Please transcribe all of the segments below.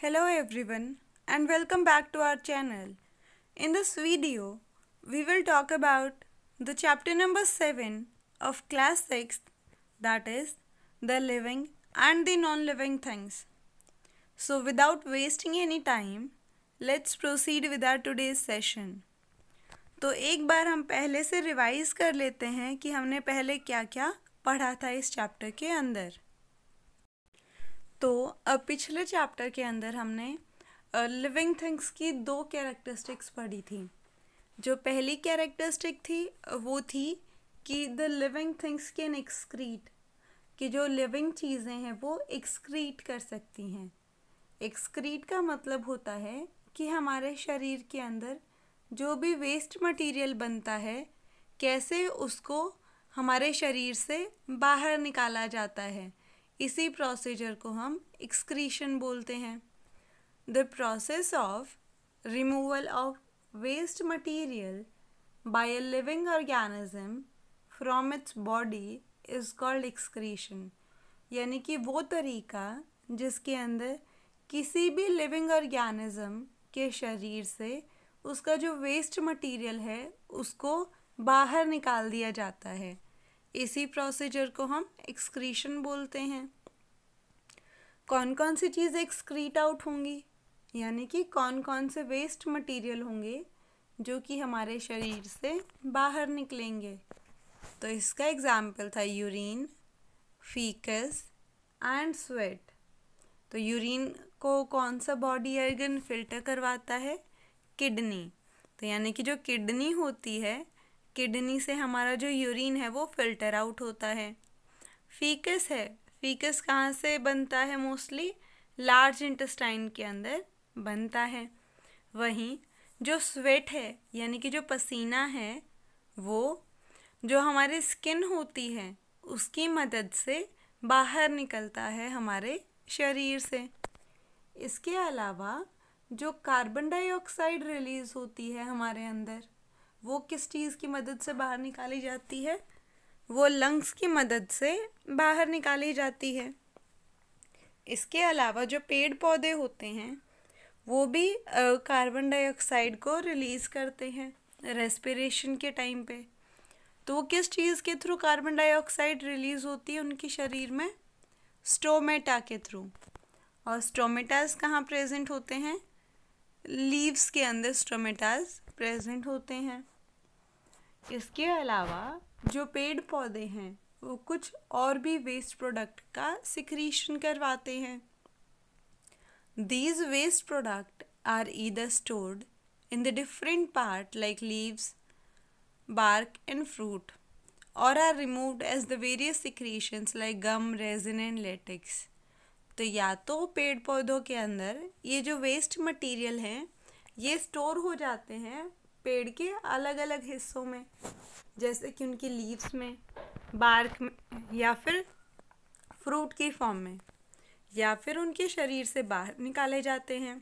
Hello everyone and welcome back to our channel. In this video, we will talk about the chapter number 7 of class 6 that is the living and the non-living things. So without wasting any time, let's proceed with our today's session. तो एक बार हम पहले से revise कर लेते हैं कि हमने पहले क्या क्या पढ़ा था इस चैप्टर के अंदर तो अब पिछले चैप्टर के अंदर हमने लिविंग थिंग्स की दो कैरेक्टरिस्टिक्स पढ़ी थी जो पहली कैरेक्टरिस्टिक थी वो थी कि the living things can excrete कि जो लिविंग चीज़ें हैं वो एक्सक्रीट कर सकती हैं एक्सक्रीट का मतलब होता है कि हमारे शरीर के अंदर जो भी वेस्ट मटेरियल बनता है कैसे उसको हमारे शरीर से बाहर निकाला जाता है इसी प्रोसीजर को हम एक्सक्रीशन बोलते हैं the process of removal of waste material by a living organism from its body is called excretion यानी कि वो तरीका जिसके अंदर किसी भी लिविंग ऑर्गेनिज्म के शरीर से उसका जो वेस्ट मटेरियल है उसको बाहर निकाल दिया जाता है इसी प्रोसीजर को हम एक्सक्रीशन बोलते हैं कौन कौन सी चीज़ें एक्सक्रीट आउट होंगी यानी कि कौन कौन से वेस्ट मटेरियल होंगे जो कि हमारे शरीर से बाहर निकलेंगे तो इसका एग्जाम्पल था यूरिन फीकस एंड स्वेट तो यूरिन को कौन सा बॉडी ऑर्गन फिल्टर करवाता है किडनी तो यानी कि जो किडनी होती है किडनी से हमारा जो यूरिन है वो फिल्टर आउट होता है फीकस है फीकस कहाँ से बनता है मोस्टली लार्ज इंटेस्टाइन के अंदर बनता है वहीं जो स्वेट है यानी कि जो पसीना है वो जो हमारी स्किन होती है उसकी मदद से बाहर निकलता है हमारे शरीर से इसके अलावा जो कार्बन डाइऑक्साइड रिलीज़ होती है हमारे अंदर वो किस चीज़ की मदद से बाहर निकाली जाती है वो लंग्स की मदद से बाहर निकाली जाती है इसके अलावा जो पेड़ पौधे होते हैं वो भी कार्बन डाइऑक्साइड को रिलीज़ करते हैं रेस्पिरेशन के टाइम पे तो वो किस चीज़ के थ्रू कार्बन डाइऑक्साइड रिलीज़ होती है उनके शरीर में स्टोमेटा के थ्रू और स्टोमेटाज कहाँ प्रेजेंट होते हैं लीव्स के अंदर स्टोमेटाज प्रेजेंट होते हैं इसके अलावा जो पेड़ पौधे हैं वो कुछ और भी वेस्ट प्रोडक्ट का सिक्रीशन करवाते हैं these waste product are either stored in the different part like leaves bark and fruit और are remove as the various secretions like gum resin and latex तो या तो पेड़ पौधों के अंदर ये जो वेस्ट मटेरियल हैं ये स्टोर हो जाते हैं पेड़ के अलग अलग हिस्सों में जैसे कि उनकी लीव्स में बार्क में या फिर फ्रूट की फॉर्म में या फिर उनके शरीर से बाहर निकाले जाते हैं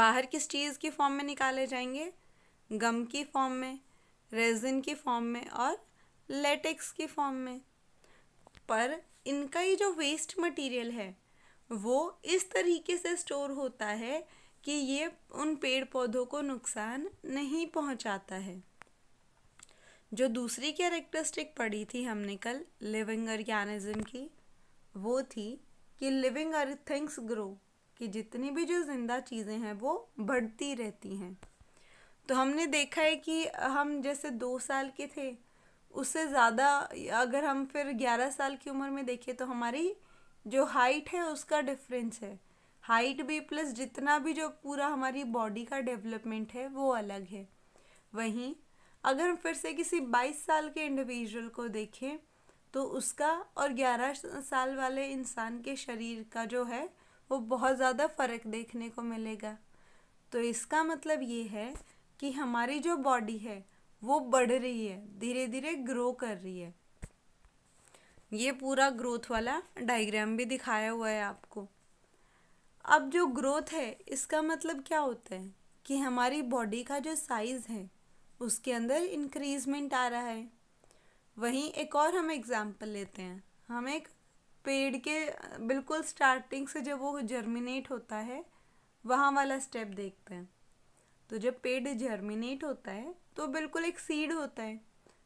बाहर किस चीज़ की फॉर्म में निकाले जाएंगे गम की फॉर्म में रेजिन की फॉर्म में और लेटेक्स की फॉर्म में पर इनका ये जो वेस्ट मटेरियल है वो इस तरीके से स्टोर होता है कि ये उन पेड़ पौधों को नुकसान नहीं पहुंचाता है जो दूसरी कैरेक्टरिस्टिक पढ़ी थी हमने कल लिविंग ऑर्गेनिज्म की वो थी कि लिविंग अर्थ थिंग्स ग्रो कि जितनी भी जो ज़िंदा चीज़ें हैं वो बढ़ती रहती हैं तो हमने देखा है कि हम जैसे दो साल के थे उससे ज़्यादा अगर हम फिर ग्यारह साल की उम्र में देखें तो हमारी जो हाइट है उसका डिफरेंस है हाइट भी प्लस जितना भी जो पूरा हमारी बॉडी का डेवलपमेंट है वो अलग है वहीं अगर हम फिर से किसी बाईस साल के इंडिविजुअल को देखें तो उसका और ग्यारह साल वाले इंसान के शरीर का जो है वो बहुत ज़्यादा फ़र्क देखने को मिलेगा तो इसका मतलब ये है कि हमारी जो बॉडी है वो बढ़ रही है धीरे धीरे ग्रो कर रही है ये पूरा ग्रोथ वाला डायग्राम भी दिखाया हुआ है आपको अब जो ग्रोथ है इसका मतलब क्या होता है कि हमारी बॉडी का जो साइज़ है उसके अंदर इंक्रीजमेंट आ रहा है वहीं एक और हम एग्ज़ाम्पल लेते हैं हम एक पेड़ के बिल्कुल स्टार्टिंग से जब वो जर्मिनेट होता है वहाँ वाला स्टेप देखते हैं तो जब पेड़ जर्मिनेट होता है तो बिल्कुल एक सीड होता है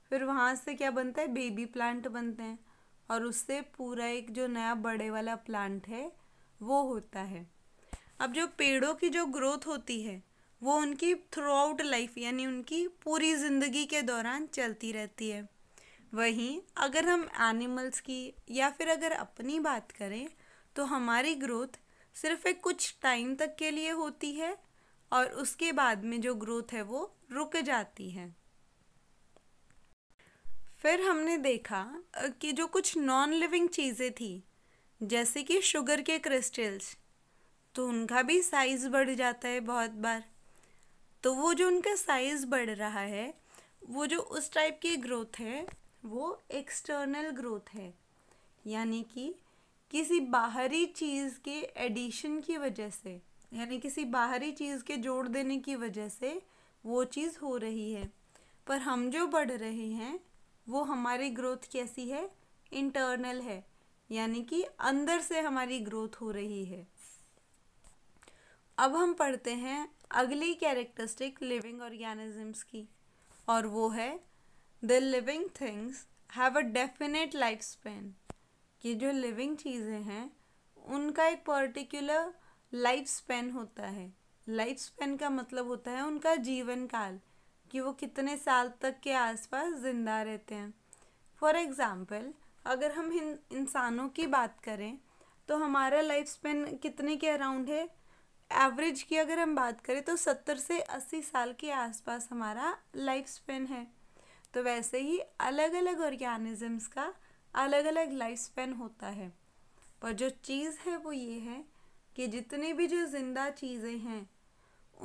फिर वहाँ से क्या बनता है बेबी प्लांट बनते हैं और उससे पूरा एक जो नया बड़े वाला प्लांट है वो होता है अब जो पेड़ों की जो ग्रोथ होती है वो उनकी थ्रू आउट लाइफ यानी उनकी पूरी ज़िंदगी के दौरान चलती रहती है वहीं अगर हम एनिमल्स की या फिर अगर अपनी बात करें तो हमारी ग्रोथ सिर्फ एक कुछ टाइम तक के लिए होती है और उसके बाद में जो ग्रोथ है वो रुक जाती है फिर हमने देखा कि जो कुछ नॉन लिविंग चीज़ें थी जैसे कि शुगर के क्रिस्टल्स तो उनका भी साइज़ बढ़ जाता है बहुत बार तो वो जो उनका साइज़ बढ़ रहा है वो जो उस टाइप की ग्रोथ है वो एक्सटर्नल ग्रोथ है यानी कि किसी बाहरी चीज़ के एडिशन की वजह से यानी किसी बाहरी चीज़ के जोड़ देने की वजह से वो चीज़ हो रही है पर हम जो बढ़ रहे हैं वो हमारी ग्रोथ कैसी है इंटरनल है यानी कि अंदर से हमारी ग्रोथ हो रही है अब हम पढ़ते हैं अगली कैरेक्टरिस्टिक लिविंग ऑर्गेनिजम्स की और वो है the living things have a definite life span कि जो लिविंग चीज़ें हैं उनका एक पर्टिकुलर लाइफ स्पेन होता है लाइफ स्पेन का मतलब होता है उनका जीवन काल कि वो कितने साल तक के आसपास ज़िंदा रहते हैं फॉर एग्ज़ाम्पल अगर हम इन इंसानों की बात करें तो हमारा लाइफ स्पेन कितने के अराउंड है एवरेज की अगर हम बात करें तो सत्तर से अस्सी साल के आसपास हमारा लाइफ स्पेन है तो वैसे ही अलग अलग ऑर्गेनिजम्स का अलग अलग लाइफ स्पेन होता है पर जो चीज़ है वो ये है कि जितनी भी जो ज़िंदा चीज़ें हैं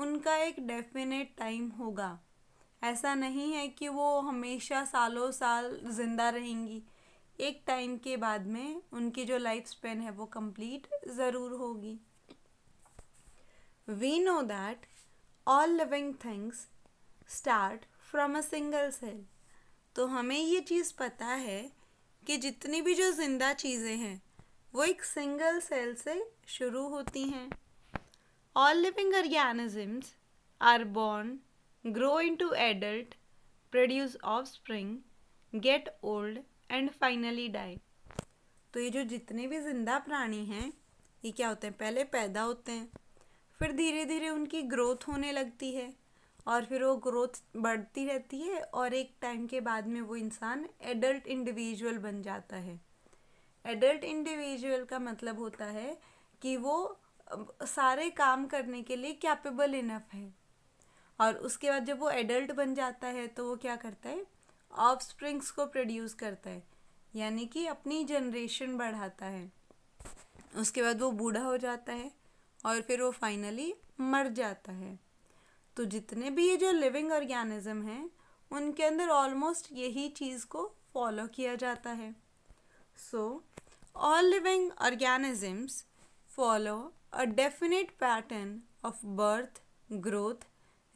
उनका एक डेफिनेट टाइम होगा ऐसा नहीं है कि वो हमेशा सालों साल ज़िंदा रहेंगी एक टाइम के बाद में उनकी जो लाइफ स्पेन है वो कंप्लीट ज़रूर होगी we know that all living things start from a single cell तो हमें ये चीज़ पता है कि जितनी भी जो ज़िंदा चीज़ें हैं वो एक सिंगल सेल से शुरू होती हैं all living organisms are born to adult produce offspring get old and finally die तो ये जो जितने भी ज़िंदा प्राणी हैं ये क्या होते हैं पहले पैदा होते हैं फिर धीरे धीरे उनकी ग्रोथ होने लगती है और फिर वो ग्रोथ बढ़ती रहती है और एक टाइम के बाद में वो इंसान एडल्ट इंडिविजुअल बन जाता है एडल्ट इंडिविजुअल का मतलब होता है कि वो सारे काम करने के लिए कैपेबल इनफ है और उसके बाद जब वो एडल्ट बन जाता है तो वो क्या करता है ऑफ स्प्रिंग्स को प्रोड्यूस करता है यानी कि अपनी जनरेशन बढ़ाता है उसके बाद वो बूढ़ा हो जाता है और फिर वो फाइनली मर जाता है तो जितने भी ये जो लिविंग ऑर्गेनिज्म हैं उनके अंदर ऑलमोस्ट यही चीज़ को फॉलो किया जाता है so all living organisms follow a definite pattern of birth growth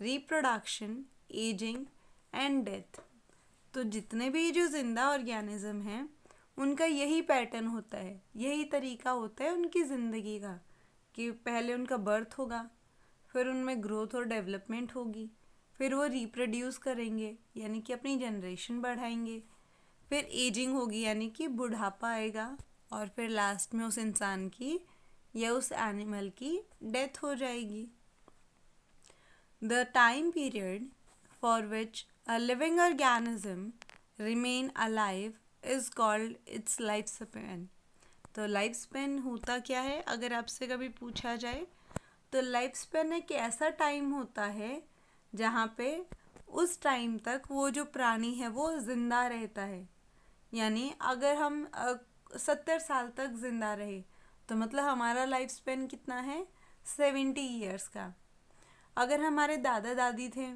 reproduction ageing and death तो जितने भी जो ज़िंदा ऑर्गेनिज़्म हैं उनका यही पैटर्न होता है यही तरीका होता है उनकी ज़िंदगी का कि पहले उनका बर्थ होगा फिर उनमें ग्रोथ और डेवलपमेंट होगी फिर वो रिप्रोड्यूस करेंगे यानी कि अपनी जनरेशन बढ़ाएंगे फिर एजिंग होगी यानी कि बुढ़ापा आएगा और फिर लास्ट में उस इंसान की या उस एनिमल की डेथ हो जाएगी the time period for which A living organism remain alive is called its lifespan. तो लाइफ स्पेन होता क्या है अगर आपसे कभी पूछा जाए तो लाइफ स्पेन एक ऐसा टाइम होता है जहाँ पे उस टाइम तक वो जो प्राणी है वो ज़िंदा रहता है यानी अगर हम सत्तर साल तक ज़िंदा रहे तो मतलब हमारा लाइफ स्पेन कितना है सेवेंटी ईयर्स का अगर हमारे दादा दादी थे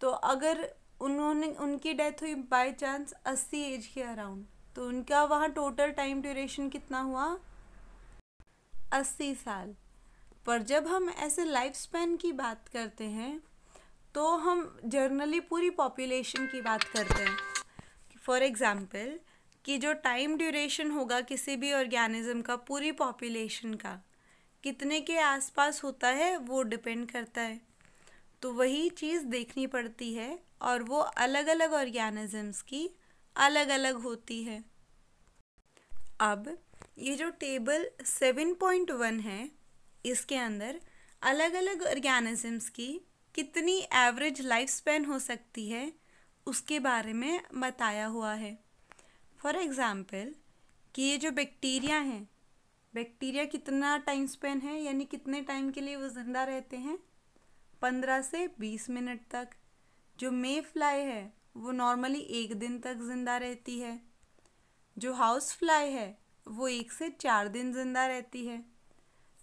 तो अगर उन्होंने उनकी डेथ हुई बाय चांस अस्सी एज के अराउंड तो उनका वहाँ टोटल टाइम ड्यूरेशन कितना हुआ अस्सी साल पर जब हम ऐसे लाइफ स्पेन की बात करते हैं तो हम जर्नली पूरी पॉपुलेशन की बात करते हैं फॉर एग्ज़ाम्पल कि जो टाइम ड्यूरेशन होगा किसी भी ऑर्गेनिज्म का पूरी पॉपुलेशन का कितने के आसपास होता है वो डिपेंड करता है तो वही चीज़ देखनी पड़ती है और वो अलग अलग ऑर्गेनिजम्स की अलग अलग होती है अब ये जो टेबल सेवन पॉइंट वन है इसके अंदर अलग अलग ऑर्गेनिजम्स की कितनी एवरेज लाइफ स्पेन हो सकती है उसके बारे में बताया हुआ है फॉर एग्ज़ाम्पल कि ये जो बैक्टीरिया हैं बैक्टीरिया कितना टाइम स्पेन है यानी कितने टाइम के लिए वो ज़िंदा रहते हैं पंद्रह से बीस मिनट तक जो मे फ्लाई है वो नॉर्मली एक दिन तक ज़िंदा रहती है जो हाउस फ्लाई है वो एक से चार दिन ज़िंदा रहती है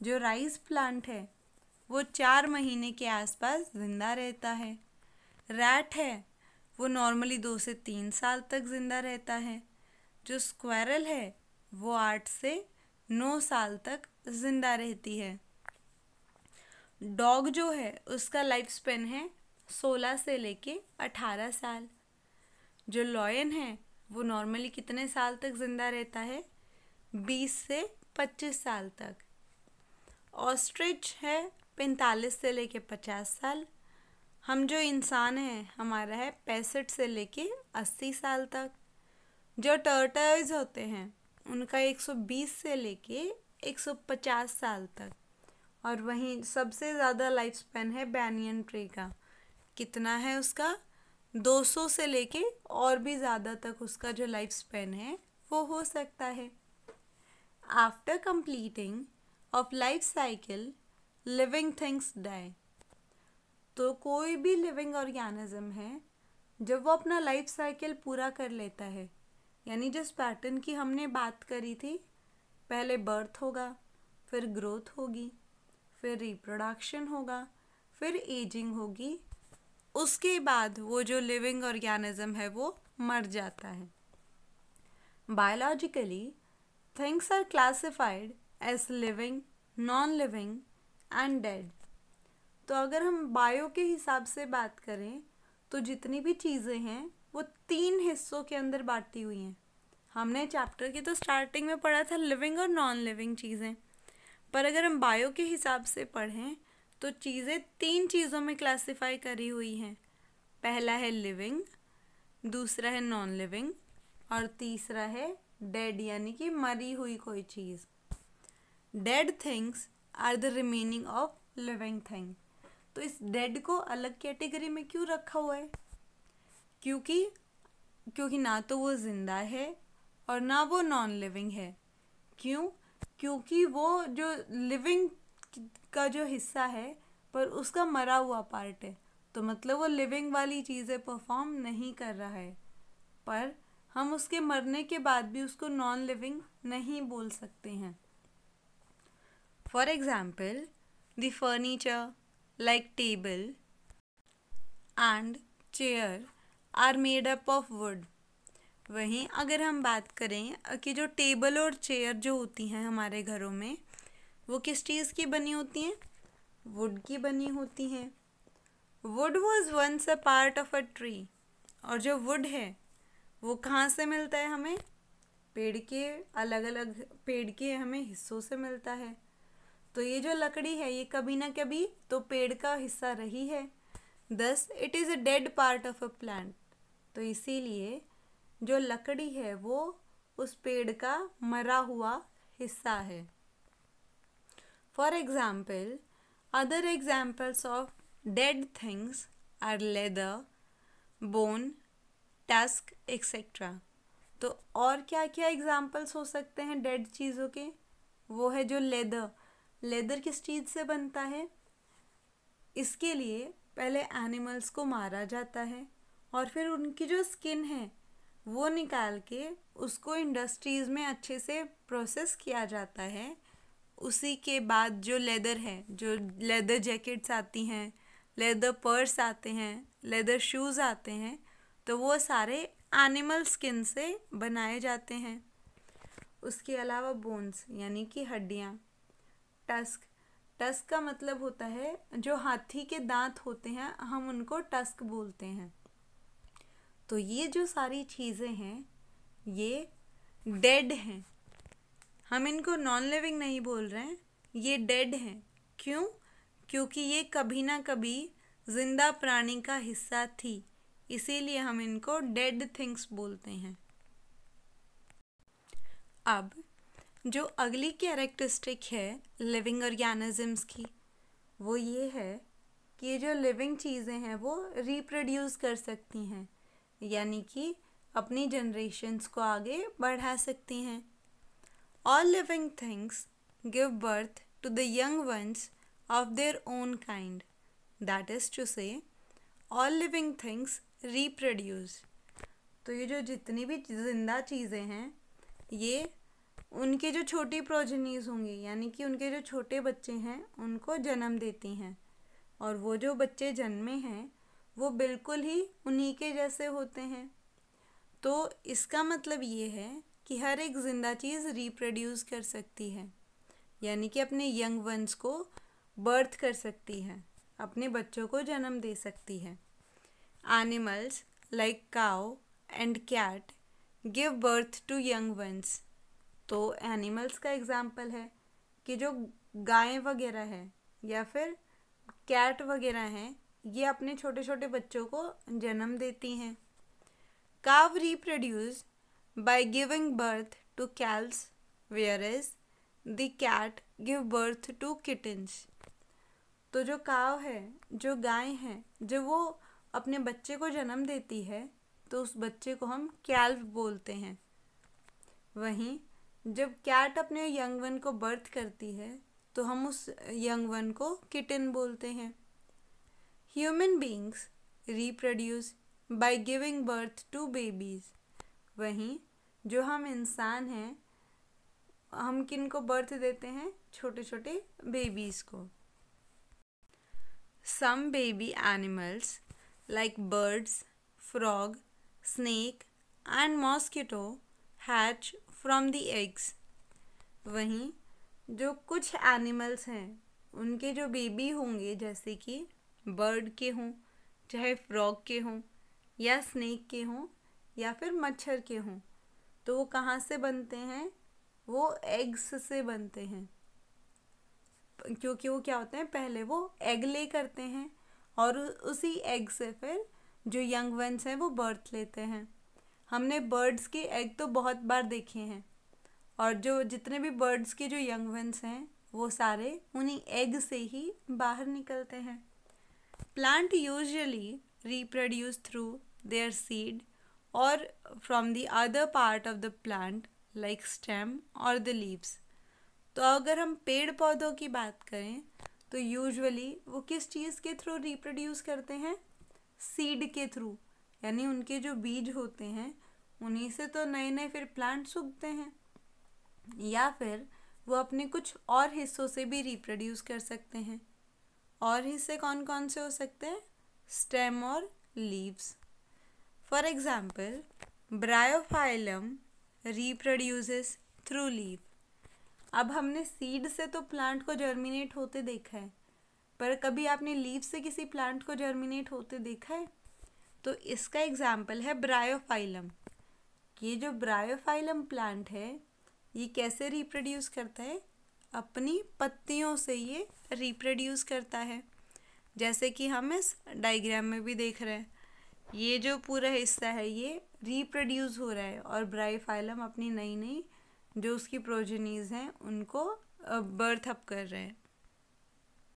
जो राइस प्लांट है वो चार महीने के आसपास ज़िंदा रहता है रैट है वो नॉर्मली दो से तीन साल तक ज़िंदा रहता है जो स्क्वायरल है वो आठ से नौ साल तक ज़िंदा रहती है डॉग जो है उसका लाइफ स्पेन है सोलह से लेके अठारह साल जो लॉयन है वो नॉर्मली कितने साल तक ज़िंदा रहता है बीस से पच्चीस साल तक ऑस्ट्रिच है पैंतालीस से लेके पचास साल हम जो इंसान हैं हमारा है पैंसठ से लेके अस्सी साल तक जो टर्टर्स होते हैं उनका एक सौ बीस से लेके एक सौ पचास साल तक और वहीं सबसे ज़्यादा लाइफ स्पैन है बैनियन ट्री का कितना है उसका 200 से लेके और भी ज़्यादा तक उसका जो लाइफ स्पेन है वो हो सकता है after completing of life cycle living things die तो कोई भी लिविंग ऑर्गेनिज्म है जब वो अपना लाइफ साइकिल पूरा कर लेता है यानी जिस पैटर्न की हमने बात करी थी पहले बर्थ होगा फिर ग्रोथ होगी फिर रिप्रोडक्शन होगा फिर एजिंग होगी उसके बाद वो जो लिविंग ऑर्गेनिज्म है वो मर जाता है biologically things are classified as living non living and dead तो अगर हम बायो के हिसाब से बात करें तो जितनी भी चीज़ें हैं वो तीन हिस्सों के अंदर बांटी हुई हैं हमने चैप्टर की तो स्टार्टिंग में पढ़ा था लिविंग और नॉन लिविंग चीज़ें पर अगर हम बायो के हिसाब से पढ़ें तो चीज़ें तीन चीज़ों में क्लासिफाई करी हुई हैं पहला है लिविंग दूसरा है नॉन लिविंग और तीसरा है डेड यानी कि मरी हुई कोई चीज़ dead things are the remaining of living thing तो इस डेड को अलग कैटेगरी में क्यों रखा हुआ है क्योंकि क्योंकि ना तो वो ज़िंदा है और ना वो नॉन लिविंग है क्यों क्योंकि वो जो लिविंग का जो हिस्सा है पर उसका मरा हुआ पार्ट है तो मतलब वो लिविंग वाली चीज़ें परफॉर्म नहीं कर रहा है पर हम उसके मरने के बाद भी उसको नॉन लिविंग नहीं बोल सकते हैं for example the furniture like table and chair are made up of wood वहीं अगर हम बात करें कि जो टेबल और चेयर जो होती हैं हमारे घरों में वो किस चीज़ की बनी होती हैं वुड की बनी होती हैं wood was once a part of a tree और जो वुड है वो कहाँ से मिलता है हमें पेड़ के अलग अलग पेड़ के हमें हिस्सों से मिलता है तो ये जो लकड़ी है ये कभी ना कभी तो पेड़ का हिस्सा रही है thus it is a dead part of a plant तो इसीलिए जो लकड़ी है वो उस पेड़ का मरा हुआ हिस्सा है for example other examples of dead things are leather bone tusk etcetera तो और क्या क्या एग्जाम्पल्स हो सकते हैं डेड चीज़ों के वो है जो लेदर लेदर किस चीज़ से बनता है इसके लिए पहले एनिमल्स को मारा जाता है और फिर उनकी जो स्किन है वो निकाल के उसको इंडस्ट्रीज़ में अच्छे से प्रोसेस किया जाता है उसी के बाद जो लेदर है जो लेदर जैकेट्स आती हैं लेदर पर्स आते हैं लेदर शूज़ आते हैं तो वो सारे एनिमल स्किन से बनाए जाते हैं उसके अलावा बोन्स यानी कि हड्डियाँ टस्क टस्क का मतलब होता है जो हाथी के दांत होते हैं हम उनको टस्क बोलते हैं तो ये जो सारी चीज़ें हैं ये डेड हैं हम इनको नॉन लिविंग नहीं बोल रहे हैं ये डेड हैं क्यों क्योंकि ये कभी ना कभी जिंदा प्राणी का हिस्सा थी इसीलिए हम इनको डेड थिंग्स बोलते हैं अब जो अगली कैरेक्टरिस्टिक है लिविंग ऑर्गेनिजम्स की वो ये है कि ये जो लिविंग चीज़ें हैं वो रिप्रोड्यूस कर सकती हैं यानी कि अपनी जनरेशन्स को आगे बढ़ा सकती हैं All living things give birth to the young ones of their own kind. That is to say, all living things reproduce. तो ये जो जितनी भी जिंदा चीज़ें हैं ये उनके जो छोटी प्रोजनीज होंगी यानी कि उनके जो छोटे बच्चे हैं उनको जन्म देती हैं और वो जो बच्चे जन्मे हैं वो बिल्कुल ही उन्हीं के जैसे होते हैं तो इसका मतलब ये है कि हर एक ज़िंदा चीज़ रिप्रोड्यूस कर सकती है यानी कि अपने यंग वंस को बर्थ कर सकती है अपने बच्चों को जन्म दे सकती है animals like cow and cat give birth to young ones तो एनिमल्स का एग्ज़ाम्पल है कि जो गाय वगैरह है या फिर कैट वगैरह हैं ये अपने छोटे छोटे बच्चों को जन्म देती हैं cow reproduce by giving birth to calves, whereas the cat give birth to kittens. तो जो काव है जो गाय है जो वो अपने बच्चे को जन्म देती है तो उस बच्चे को हम कैल्व बोलते हैं वहीं जब कैट अपने यंग वन को बर्थ करती है तो हम उस यंग वन को किटन बोलते हैं human beings reproduce by giving birth to babies वहीं जो हम इंसान हैं हम किन को बर्थ देते हैं छोटे छोटे बेबीज़ को some baby animals like birds frog snake and mosquito hatch from the eggs वहीं जो कुछ एनिमल्स हैं उनके जो बेबी होंगे जैसे कि बर्ड के हों चाहे फ्रॉग के हों या स्नेक के हों या फिर मच्छर के हों तो वो कहाँ से बनते हैं वो एग्स से बनते हैं क्योंकि वो क्या होते हैं पहले वो एग ले करते हैं और उसी एग से फिर जो यंग वंस हैं वो बर्थ लेते हैं हमने बर्ड्स के एग तो बहुत बार देखे हैं और जो जितने भी बर्ड्स के जो यंग वंस हैं वो सारे उन्हीं एग से ही बाहर निकलते हैं plant usually reproduce through their seed और from the other part of the plant like stem और द लीव्स तो अगर हम पेड़ पौधों की बात करें तो यूजुअली वो किस चीज़ के थ्रू रिप्रोड्यूस करते हैं सीड के थ्रू यानी उनके जो बीज होते हैं उन्हीं से तो नए नए फिर प्लांट्स उगते हैं या फिर वो अपने कुछ और हिस्सों से भी रिप्रोड्यूस कर सकते हैं और हिस्से कौन कौन से हो सकते हैं स्टेम और leaves for example bryophyllum reproduces through leaf अब हमने सीड से तो प्लांट को जर्मिनेट होते देखा है पर कभी आपने लीव से किसी प्लांट को जर्मिनेट होते देखा है तो इसका एग्जाम्पल है ब्रायोफाइलम ये जो ब्रायोफाइलम प्लांट है ये कैसे रिप्रोड्यूस करता है अपनी पत्तियों से ये रिप्रोड्यूस करता है जैसे कि हम इस डायग्राम में भी देख रहे हैं ये जो पूरा हिस्सा है ये रिप्रोड्यूस हो रहा है और ब्राइफाइलम अपनी नई नई जो उसकी प्रोजनीज हैं उनको बर्थ अप कर रहे हैं